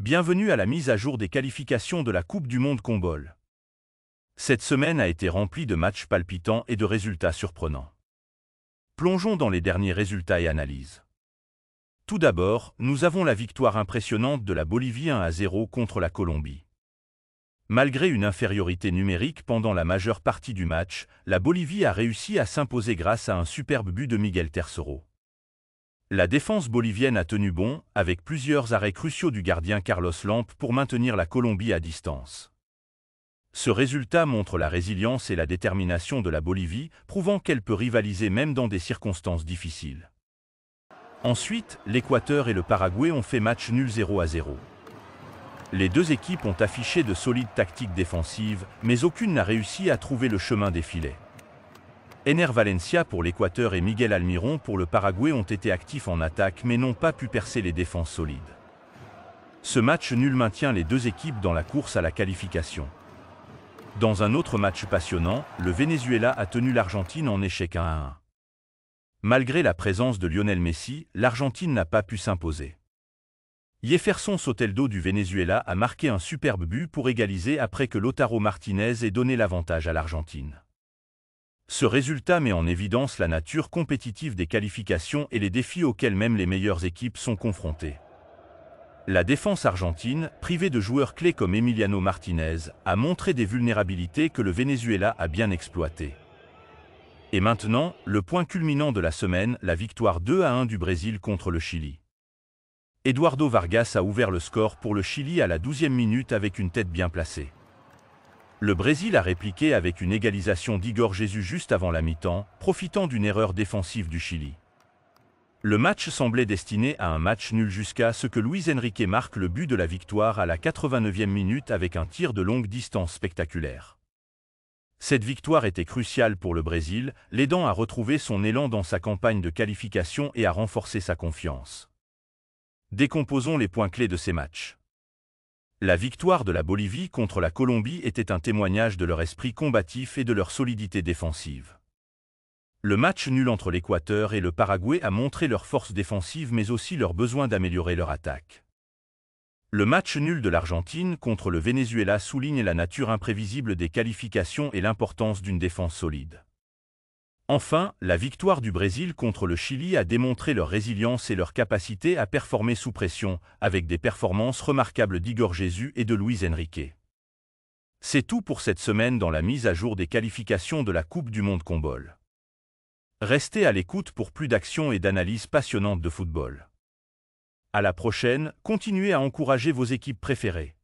Bienvenue à la mise à jour des qualifications de la Coupe du Monde Combol. Cette semaine a été remplie de matchs palpitants et de résultats surprenants. Plongeons dans les derniers résultats et analyses. Tout d'abord, nous avons la victoire impressionnante de la Bolivie 1 à 0 contre la Colombie. Malgré une infériorité numérique pendant la majeure partie du match, la Bolivie a réussi à s'imposer grâce à un superbe but de Miguel Tercero. La défense bolivienne a tenu bon, avec plusieurs arrêts cruciaux du gardien Carlos Lampe pour maintenir la Colombie à distance. Ce résultat montre la résilience et la détermination de la Bolivie, prouvant qu'elle peut rivaliser même dans des circonstances difficiles. Ensuite, l'Équateur et le Paraguay ont fait match nul 0 à 0. Les deux équipes ont affiché de solides tactiques défensives, mais aucune n'a réussi à trouver le chemin des filets. Ener Valencia pour l'Équateur et Miguel Almiron pour le Paraguay ont été actifs en attaque mais n'ont pas pu percer les défenses solides. Ce match nul maintient les deux équipes dans la course à la qualification. Dans un autre match passionnant, le Venezuela a tenu l'Argentine en échec 1 à 1. Malgré la présence de Lionel Messi, l'Argentine n'a pas pu s'imposer. Jefferson Soteldo du Venezuela a marqué un superbe but pour égaliser après que Lotaro Martinez ait donné l'avantage à l'Argentine. Ce résultat met en évidence la nature compétitive des qualifications et les défis auxquels même les meilleures équipes sont confrontées. La défense argentine, privée de joueurs clés comme Emiliano Martinez, a montré des vulnérabilités que le Venezuela a bien exploitées. Et maintenant, le point culminant de la semaine, la victoire 2 à 1 du Brésil contre le Chili. Eduardo Vargas a ouvert le score pour le Chili à la 12e minute avec une tête bien placée. Le Brésil a répliqué avec une égalisation d'Igor Jésus juste avant la mi-temps, profitant d'une erreur défensive du Chili. Le match semblait destiné à un match nul jusqu'à ce que Luis Enrique marque le but de la victoire à la 89e minute avec un tir de longue distance spectaculaire. Cette victoire était cruciale pour le Brésil, l'aidant à retrouver son élan dans sa campagne de qualification et à renforcer sa confiance. Décomposons les points clés de ces matchs. La victoire de la Bolivie contre la Colombie était un témoignage de leur esprit combatif et de leur solidité défensive. Le match nul entre l'Équateur et le Paraguay a montré leur force défensive mais aussi leur besoin d'améliorer leur attaque. Le match nul de l'Argentine contre le Venezuela souligne la nature imprévisible des qualifications et l'importance d'une défense solide. Enfin, la victoire du Brésil contre le Chili a démontré leur résilience et leur capacité à performer sous pression, avec des performances remarquables d'Igor Jésus et de Luis Enrique. C'est tout pour cette semaine dans la mise à jour des qualifications de la Coupe du Monde Combol. Restez à l'écoute pour plus d'actions et d'analyses passionnantes de football. À la prochaine, continuez à encourager vos équipes préférées.